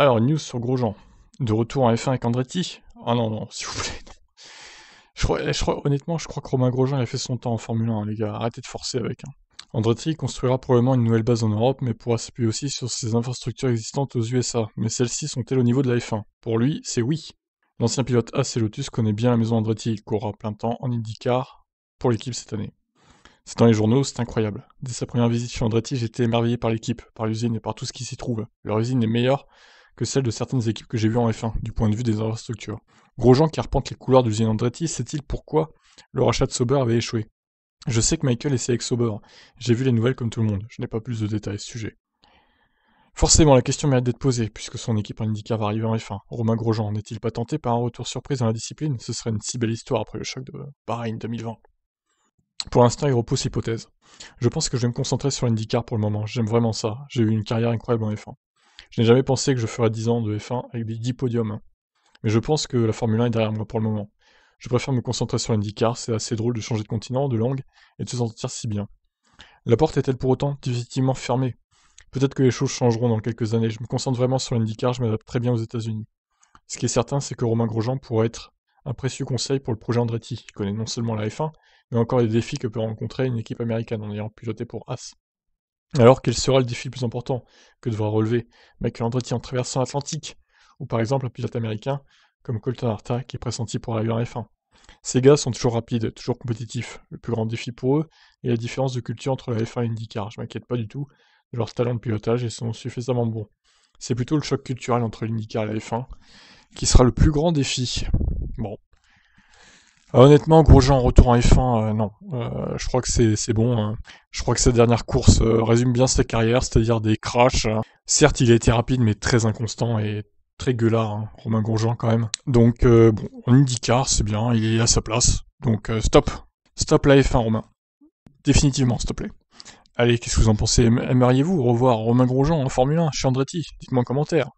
Alors, news sur Grosjean. De retour en F1 avec Andretti Ah non, non, s'il vous plaît, Je honnêtement, je crois que Romain Grosjean a fait son temps en Formule 1, les gars. Arrêtez de forcer avec. Hein. Andretti construira probablement une nouvelle base en Europe, mais pourra s'appuyer aussi sur ses infrastructures existantes aux USA. Mais celles-ci sont-elles au niveau de la F1 Pour lui, c'est oui. L'ancien pilote AC Lotus connaît bien la maison Andretti. Il courra plein temps en IndyCar pour l'équipe cette année. C'est dans les journaux, c'est incroyable. Dès sa première visite chez Andretti, j'étais émerveillé par l'équipe, par l'usine et par tout ce qui s'y trouve. Leur usine est meilleure que celle de certaines équipes que j'ai vues en F1, du point de vue des infrastructures. Grosjean qui arpente les couleurs de l'usine Andretti sait-il pourquoi le rachat de Sauber avait échoué Je sais que Michael essaie avec Sauber. J'ai vu les nouvelles comme tout le monde. Je n'ai pas plus de détails ce sujet. Forcément, la question mérite d'être posée, puisque son équipe en IndyCar va arriver en F1. Romain Grosjean n'est-il pas tenté par un retour surprise dans la discipline Ce serait une si belle histoire après le choc de Bahreïn 2020. Pour l'instant, il repousse l'hypothèse. Je pense que je vais me concentrer sur l'IndyCar pour le moment. J'aime vraiment ça. J'ai eu une carrière incroyable en F1. Je n'ai jamais pensé que je ferais 10 ans de F1 avec des 10 podiums. Hein. Mais je pense que la Formule 1 est derrière moi pour le moment. Je préfère me concentrer sur l'IndyCar, c'est assez drôle de changer de continent, de langue, et de se sentir si bien. La porte est-elle pour autant définitivement fermée Peut-être que les choses changeront dans quelques années. Je me concentre vraiment sur l'IndyCar, je m'adapte très bien aux États-Unis. Ce qui est certain, c'est que Romain Grosjean pourrait être un précieux conseil pour le projet Andretti, qui connaît non seulement la F1, mais encore les défis que peut rencontrer une équipe américaine en ayant piloté pour As. Alors quel sera le défi le plus important que devra relever Andretti en traversant l'Atlantique, ou par exemple un pilote américain comme Colton Arta qui est pressenti pour la F1 Ces gars sont toujours rapides, toujours compétitifs. Le plus grand défi pour eux est la différence de culture entre la F1 et l'Indycar. Je m'inquiète pas du tout de leur talent de pilotage et sont suffisamment bons. C'est plutôt le choc culturel entre l'IndyCar et la F1 qui sera le plus grand défi. Bon, ah, honnêtement, Grosjean en retour en F1, euh, non. Euh, je crois que c'est bon. Hein. Je crois que cette dernière course euh, résume bien sa carrière, c'est-à-dire des crashs. Hein. Certes, il a été rapide, mais très inconstant et très gueulard, hein, Romain Grosjean quand même. Donc, bon, en IndyCar, c'est bien, il est à sa place. Donc, stop. Stop la F1, Romain. Définitivement, s'il te plaît. Allez, qu'est-ce que vous en pensez Aimeriez-vous revoir Romain Grosjean en Formule 1 chez Andretti Dites-moi en commentaire.